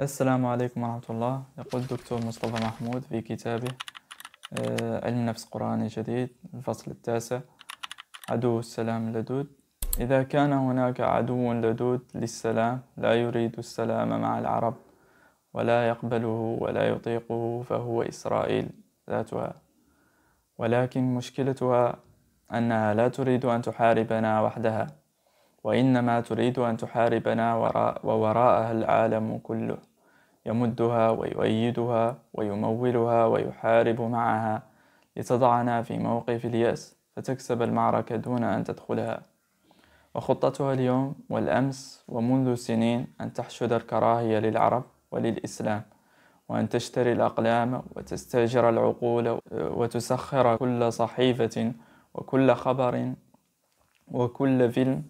السلام عليكم ورحمة الله يقول الدكتور مصطفى محمود في كتابه آه، علم نفس قرآني جديد الفصل التاسع عدو السلام اللدود إذا كان هناك عدو لدود للسلام لا يريد السلام مع العرب ولا يقبله ولا يطيقه فهو إسرائيل ذاتها ولكن مشكلتها أنها لا تريد أن تحاربنا وحدها وإنما تريد أن تحاربنا وراء ووراءها العالم كله يمدها ويؤيدها ويمولها ويحارب معها لتضعنا في موقف اليأس فتكسب المعركة دون أن تدخلها وخطتها اليوم والأمس ومنذ سنين أن تحشد الكراهية للعرب وللإسلام وأن تشتري الأقلام وتستأجر العقول وتسخر كل صحيفة وكل خبر وكل فيلم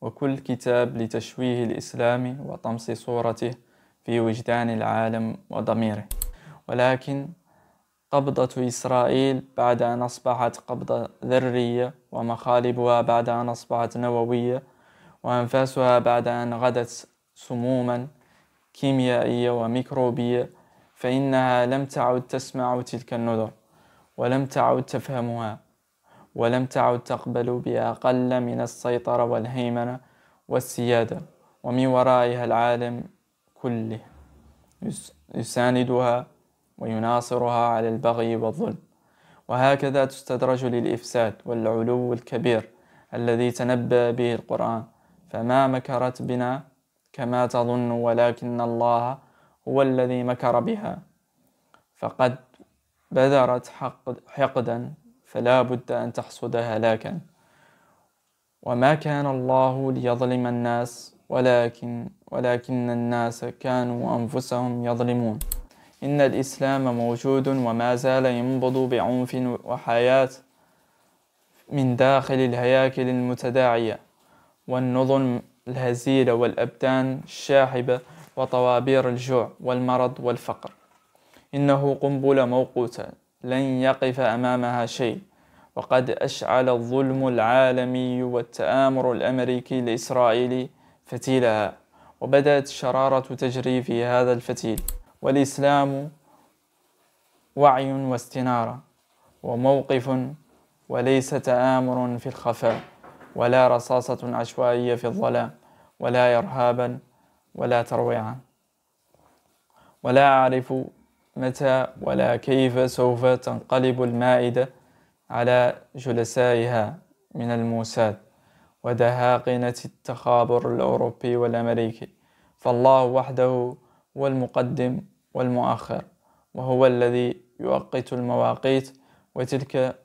وكل كتاب لتشويه الإسلام وطمس صورته في وجدان العالم وضميره ولكن قبضة إسرائيل بعد أن أصبحت قبضة ذرية ومخالبها بعد أن أصبحت نووية وأنفاسها بعد أن غدت سموما كيميائية وميكروبية فإنها لم تعد تسمع تلك النذر ولم تعد تفهمها ولم تعد تقبل بأقل من السيطرة والهيمنة والسيادة ومن ورائها العالم كله يساندها ويناصرها على البغي والظلم وهكذا تستدرج للإفساد والعلو الكبير الذي تنبأ به القرآن فما مكرت بنا كما تظن ولكن الله هو الذي مكر بها فقد بذرت حقدا فلا بد أن تحصد هلاكا وما كان الله ليظلم الناس ولكن ولكن الناس كانوا أنفسهم يظلمون إن الإسلام موجود وما زال ينبض بعنف وحياة من داخل الهياكل المتداعية والنظم الهزيلة والأبدان الشاحبة وطوابير الجوع والمرض والفقر إنه قنبلة موقوتة لن يقف أمامها شيء وقد أشعل الظلم العالمي والتآمر الأمريكي الإسرائيلي فتيلها وبدأت الشرارة تجري في هذا الفتيل والإسلام وعي واستنارة وموقف وليس تآمر في الخفاء ولا رصاصة عشوائية في الظلام ولا إرهابا ولا ترويعا ولا أعرف متى ولا كيف سوف تنقلب المائدة على جلسائها من الموساد ودهاقنة التخابر الأوروبي والأمريكي فالله وحده هو المقدم والمؤخر وهو الذي يؤقت المواقيت وتلك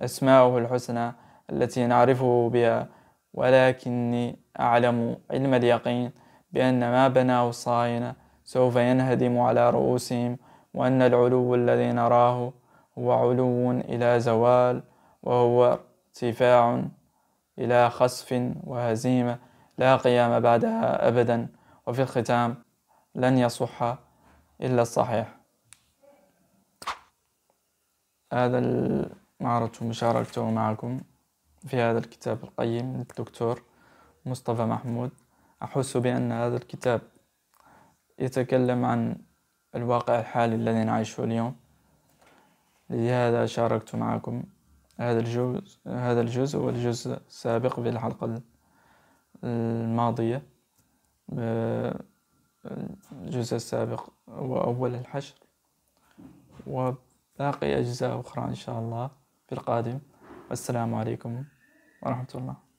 أسماؤه الحسنى التي نعرفه بها ولكني أعلم علم اليقين بأن ما بناه الصهاينة سوف ينهدم على رؤوسهم وأن العلو الذي نراه هو علو إلى زوال وهو ارتفاع إلى خسف وهزيمة لا قيام بعدها أبدا وفي الختام لن يصح إلا الصحيح هذا ما أردت مشاركته معكم في هذا الكتاب القيم للدكتور مصطفى محمود أحس بأن هذا الكتاب يتكلم عن الواقع الحالي الذي نعيشه اليوم لهذا شاركت معكم هذا الجزء هذا الجزء والجزء السابق في الحلقة الماضية آه، الجزء السابق هو أول الحشر وباقي أجزاء أخرى إن شاء الله في القادم والسلام عليكم ورحمة الله